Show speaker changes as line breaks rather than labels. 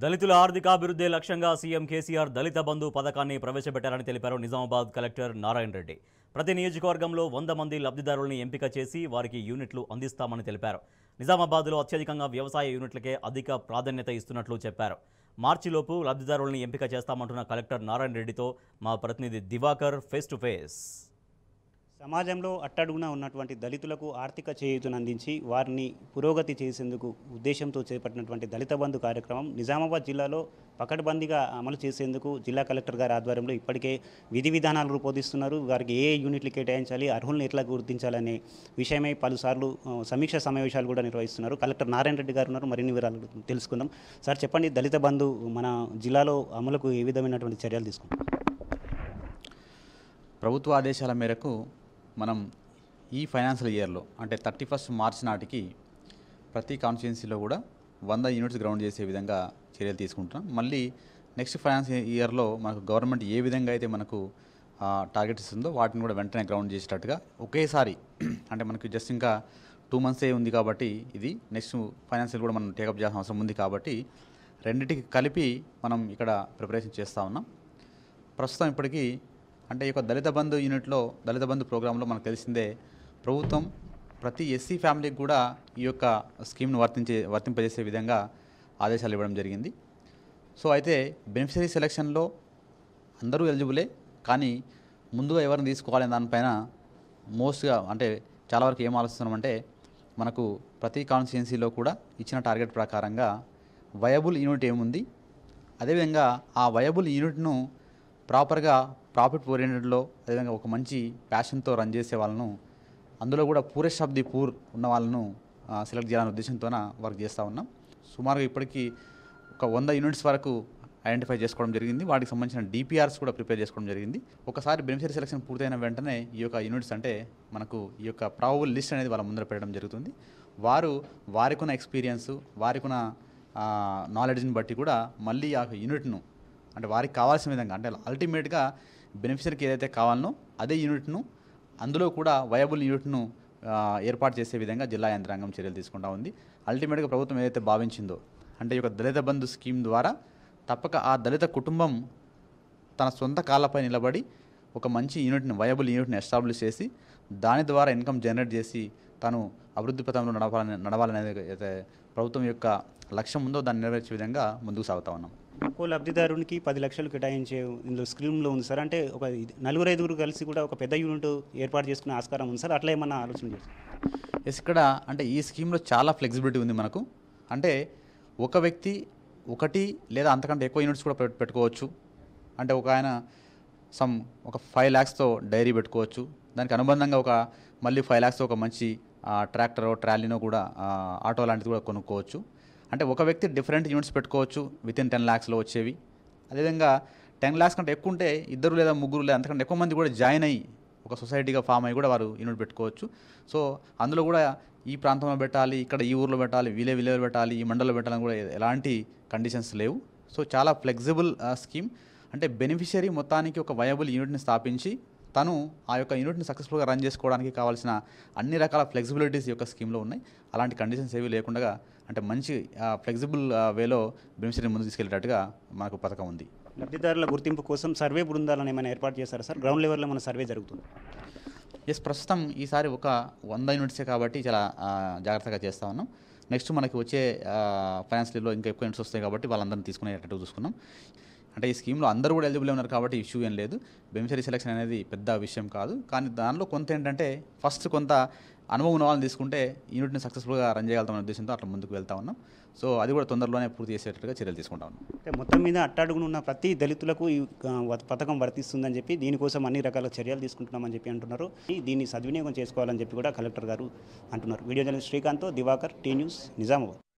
దళితుల ఆర్థికాభివృద్ధి లక్ష్యంగా సీఎం కేసీఆర్ దళిత బంధు పథకాన్ని ప్రవేశపెట్టారని తెలిపారు నిజామాబాద్ కలెక్టర్ నారాయణ రెడ్డి ప్రతి నియోజకవర్గంలో వంద మంది లబ్ధిదారులను ఎంపిక చేసి వారికి యూనిట్లు అందిస్తామని తెలిపారు నిజామాబాద్లో అత్యధికంగా వ్యవసాయ యూనిట్లకే అధిక ప్రాధాన్యత ఇస్తున్నట్లు చెప్పారు మార్చిలోపు లబ్ధిదారులను ఎంపిక చేస్తామంటున్న కలెక్టర్ నారాయణ రెడ్డితో మా ప్రతినిధి దివాకర్ ఫేస్ టు ఫేస్ సమాజంలో అట్టడుగున ఉన్నటువంటి దళితులకు ఆర్థిక చేయూతను అందించి వారిని పురోగతి చేసేందుకు ఉద్దేశంతో చేపట్టినటువంటి దళిత బంధు కార్యక్రమం నిజామాబాద్ జిల్లాలో పకడ్బందీగా అమలు చేసేందుకు జిల్లా కలెక్టర్ గారి ఆధ్వర్యంలో ఇప్పటికే విధి విధానాలు రూపొందిస్తున్నారు వారికి ఏ యూనిట్లు కేటాయించాలి అర్హులను ఎట్లా గుర్తించాలనే విషయమై పలుసార్లు సమీక్ష సమావేశాలు కూడా నిర్వహిస్తున్నారు కలెక్టర్ నారాయణ రెడ్డి గారు ఉన్నారు మరిన్ని వివరాలు తెలుసుకుందాం సార్ చెప్పండి దళిత బంధు మన జిల్లాలో అమలుకు ఏ విధమైనటువంటి చర్యలు తీసుకుంటాం
ప్రభుత్వ ఆదేశాల మేరకు మనం ఈ ఫైనాన్షియల్ ఇయర్లో అంటే థర్టీ ఫస్ట్ మార్చ్ నాటికి ప్రతి కాన్స్టిట్యున్సీలో కూడా వంద యూనిట్స్ గ్రౌండ్ చేసే విధంగా చర్యలు తీసుకుంటున్నాం మళ్ళీ నెక్స్ట్ ఫైనాన్షియల్ ఇయర్లో మనకు గవర్నమెంట్ ఏ విధంగా అయితే మనకు టార్గెట్ ఇస్తుందో వాటిని కూడా వెంటనే గ్రౌండ్ చేసేటట్టుగా ఒకేసారి అంటే మనకు జస్ట్ ఇంకా టూ మంత్సే ఉంది కాబట్టి ఇది నెక్స్ట్ ఫైనాన్షియల్ కూడా మనం టేకప్ చేయాల్సిన అవసరం ఉంది కాబట్టి రెండింటికి కలిపి మనం ఇక్కడ ప్రిపరేషన్ చేస్తూ ఉన్నాం ప్రస్తుతం ఇప్పటికీ అంటే ఈ యొక్క దళిత బంధు యూనిట్లో దళిత బంధు ప్రోగ్రాంలో మనకు తెలిసిందే ప్రభుత్వం ప్రతి ఎస్సీ ఫ్యామిలీకి కూడా ఈ యొక్క స్కీమ్ను వర్తించే వర్తింపజేసే విధంగా ఆదేశాలు ఇవ్వడం జరిగింది సో అయితే బెనిఫిషరీ సెలక్షన్లో అందరూ ఎలిజిబులే కానీ ముందుగా ఎవరిని తీసుకోవాలనే దానిపైన మోస్ట్గా అంటే చాలా వరకు ఏం ఆలోచిస్తున్నామంటే మనకు ప్రతి కాన్స్టిట్యున్సీలో కూడా ఇచ్చిన టార్గెట్ ప్రకారంగా వయబుల్ యూనిట్ ఏముంది అదేవిధంగా ఆ వయబుల్ యూనిట్ను ప్రాపర్గా ప్రాఫిట్ ఓరియంటెడ్లో అదేవిధంగా ఒక మంచి ప్యాషన్తో రన్ చేసే వాళ్ళను అందులో కూడా పూరెస్ట్ ఆఫ్ ది పూర్ ఉన్న వాళ్ళను సెలెక్ట్ చేయాలనే ఉద్దేశంతోన వర్క్ చేస్తూ ఉన్నాం సుమారుగా ఇప్పటికీ ఒక వంద యూనిట్స్ వరకు ఐడెంటిఫై చేసుకోవడం జరిగింది వాటికి సంబంధించిన డిపిఆర్స్ కూడా ప్రిపేర్ చేసుకోవడం జరిగింది ఒకసారి బెనిఫిషరీ సెలెక్షన్ పూర్తయిన వెంటనే ఈ యొక్క యూనిట్స్ అంటే మనకు ఈ యొక్క ప్రాబుల్ లిస్ట్ అనేది వాళ్ళ ముందర పెట్టడం జరుగుతుంది వారు వారికున్న ఎక్స్పీరియన్స్ వారికున్న నాలెడ్జ్ని బట్టి కూడా మళ్ళీ ఆ యూనిట్ను అంటే వారికి కావాల్సిన విధంగా అంటే అల్టిమేట్గా బెనిఫిషరీకి ఏదైతే కావాలనో అదే యూనిట్ను అందులో కూడా వయబుల్ యూనిట్ను ఏర్పాటు చేసే విధంగా జిల్లా యంత్రాంగం చర్యలు తీసుకుంటా ఉంది అల్టిమేట్గా ప్రభుత్వం ఏదైతే భావించిందో అంటే ఈ యొక్క దళిత బంధు స్కీమ్ ద్వారా తప్పక ఆ దళిత కుటుంబం తన సొంత కాళ్ళపై నిలబడి ఒక మంచి యూనిట్ని వయబుల్ యూనిట్ని ఎస్టాబ్లిష్ చేసి దాని ద్వారా ఇన్కమ్ జనరేట్ చేసి తను అభివృద్ధి పథంలో నడవాలని నడవాలనేది అయితే ప్రభుత్వం యొక్క లక్ష్యం ఉందో దాన్ని నెరవేర్చే విధంగా ముందుకు సాగుతా ఉన్నాం
ఒక్కో లబ్ధిదారునికి పది లక్షలు కేటాయించే ఇందులో స్కీమ్లో ఉంది సార్ అంటే ఒక నలుగురు ఐదుగురు కలిసి కూడా ఒక పెద్ద యూనిట్ ఏర్పాటు చేసుకునే ఆస్కారం ఉంది సార్ అట్లా ఏమన్నా ఆలోచన ఎస్
ఇక్కడ అంటే ఈ స్కీమ్లో చాలా ఫ్లెక్సిబిలిటీ ఉంది మనకు అంటే ఒక వ్యక్తి ఒకటి లేదా అంతకంటే ఎక్కువ యూనిట్స్ కూడా పెట్టుకోవచ్చు అంటే ఒక ఆయన సమ్ ఒక ఫైవ్ ల్యాక్స్తో డైరీ పెట్టుకోవచ్చు దానికి అనుబంధంగా ఒక మళ్ళీ ఫైవ్ ల్యాక్స్తో ఒక మంచి ట్రాక్టరో ట్రాలీనో కూడా ఆటో లాంటిది కూడా కొనుక్కోవచ్చు అంటే ఒక వ్యక్తి డిఫరెంట్ యూనిట్స్ పెట్టుకోవచ్చు విత్ ఇన్ టెన్ ల్యాక్స్లో వచ్చేవి అదేవిధంగా టెన్ ల్యాక్స్ కంటే ఎక్కువ ఉంటే ఇద్దరు లేదా ముగ్గురు లేదా అంతకంటే ఎక్కువ మంది కూడా జాయిన్ అయ్యి ఒక సొసైటీగా ఫామ్ అయ్యి కూడా వారు యూనిట్ పెట్టుకోవచ్చు సో అందులో కూడా ఈ ప్రాంతంలో పెట్టాలి ఇక్కడ ఈ ఊర్లో పెట్టాలి వీలే విలేజ్ పెట్టాలి ఈ మండలంలో పెట్టాలని కూడా ఎలాంటి కండిషన్స్ లేవు సో చాలా ఫ్లెక్సిబుల్ స్కీమ్ అంటే బెనిఫిషియరీ మొత్తానికి ఒక వయబుల్ యూనిట్ని స్థాపించి తను ఆ యొక్క యూనిట్ని సక్సెస్ఫుల్గా రన్ చేసుకోవడానికి కావాల్సిన అన్ని రకాల ఫ్లెక్సిబిలిటీస్ యొక్క స్కీమ్లో ఉన్నాయి అలాంటి కండిషన్స్ ఏవి లేకుండా అంటే మంచి ఫ్లెక్సిబుల్ వేలో బెనిఫిషరీ ముందు తీసుకెళ్లేటట్టుగా మనకు పథకం ఉంది
లబ్ధిదారుల గుర్తింపు కోసం సర్వే బృందాలను ఏమైనా ఏర్పాటు చేశారు సార్ గ్రౌండ్ లెవెల్లో మన సర్వే జరుగుతుంది ఎస్ ప్రస్తుతం ఈసారి ఒక వంద యూనిట్సే కాబట్టి చాలా
జాగ్రత్తగా చేస్తూ ఉన్నాం నెక్స్ట్ మనకి వచ్చే ఫైనాన్షియల్లో ఇంకా ఎక్కువ యూనిట్స్ వస్తాయి కాబట్టి వాళ్ళందరినీ తీసుకునేటట్టు చూసుకున్నాం అంటే ఈ స్కీమ్లో అందరూ కూడా ఎలిజిబుల్ ఉన్నారు కాబట్టి ఇష్యూ ఏం లేదు బెనిఫిషరీ సెలక్షన్ అనేది పెద్ద విషయం కాదు కానీ దానిలో కొంత ఏంటంటే ఫస్ట్ కొంత అనుభవం ఉన్న వాళ్ళని తీసుకుంటే యూనిట్ని సక్సెస్ఫుల్గా రన్ చేయగలుగుతామనే ఉద్దేశంతో అట్లా ముందుకు వెళ్తా ఉన్నాం సో అది కూడా తొందరలోనే పూర్తి చేసేటట్టుగా చర్యలు
తీసుకుంటా ఉన్నాం అంటే మొత్తం మీద ఉన్న ప్రతి దళితులకు ఈ పథకం వర్తిస్తుందని చెప్పి దీనికోసం అన్ని రకాల చర్యలు తీసుకుంటున్నామని చెప్పి అంటున్నారు దీన్ని సద్వినియోగం చేసుకోవాలని చెప్పి కూడా కలెక్టర్ గారు అంటున్నారు video journalist Srikanth Diwakar T News Nizamabad